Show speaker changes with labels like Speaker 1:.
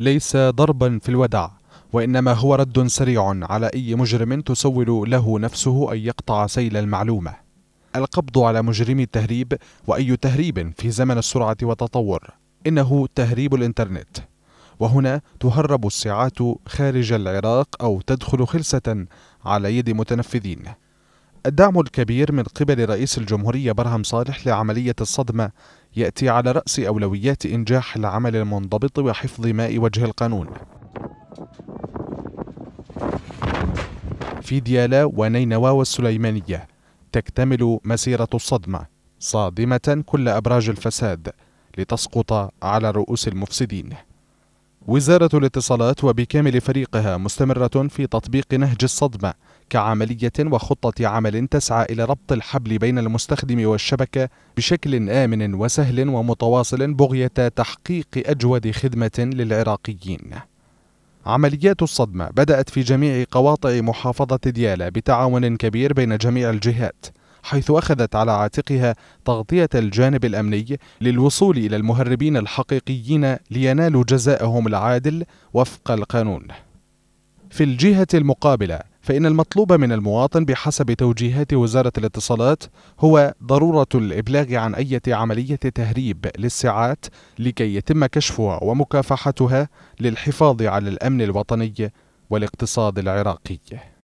Speaker 1: ليس ضربا في الودع وإنما هو رد سريع على أي مجرم تسول له نفسه أن يقطع سيل المعلومة القبض على مجرمي التهريب وأي تهريب في زمن السرعة والتطور إنه تهريب الإنترنت وهنا تهرب الساعات خارج العراق أو تدخل خلسة على يد متنفذين الدعم الكبير من قبل رئيس الجمهورية برهم صالح لعملية الصدمة يأتي على رأس أولويات إنجاح العمل المنضبط وحفظ ماء وجه القانون في ديالا ونينوى والسليمانية تكتمل مسيرة الصدمة صادمة كل أبراج الفساد لتسقط على رؤوس المفسدين وزارة الاتصالات وبكامل فريقها مستمرة في تطبيق نهج الصدمة كعملية وخطة عمل تسعى إلى ربط الحبل بين المستخدم والشبكة بشكل آمن وسهل ومتواصل بغية تحقيق أجود خدمة للعراقيين. عمليات الصدمة بدأت في جميع قواطع محافظة ديالى بتعاون كبير بين جميع الجهات. حيث أخذت على عاتقها تغطية الجانب الأمني للوصول إلى المهربين الحقيقيين لينالوا جزاءهم العادل وفق القانون. في الجهة المقابلة فإن المطلوب من المواطن بحسب توجيهات وزارة الاتصالات هو ضرورة الإبلاغ عن أي عملية تهريب للساعات لكي يتم كشفها ومكافحتها للحفاظ على الأمن الوطني والاقتصاد العراقي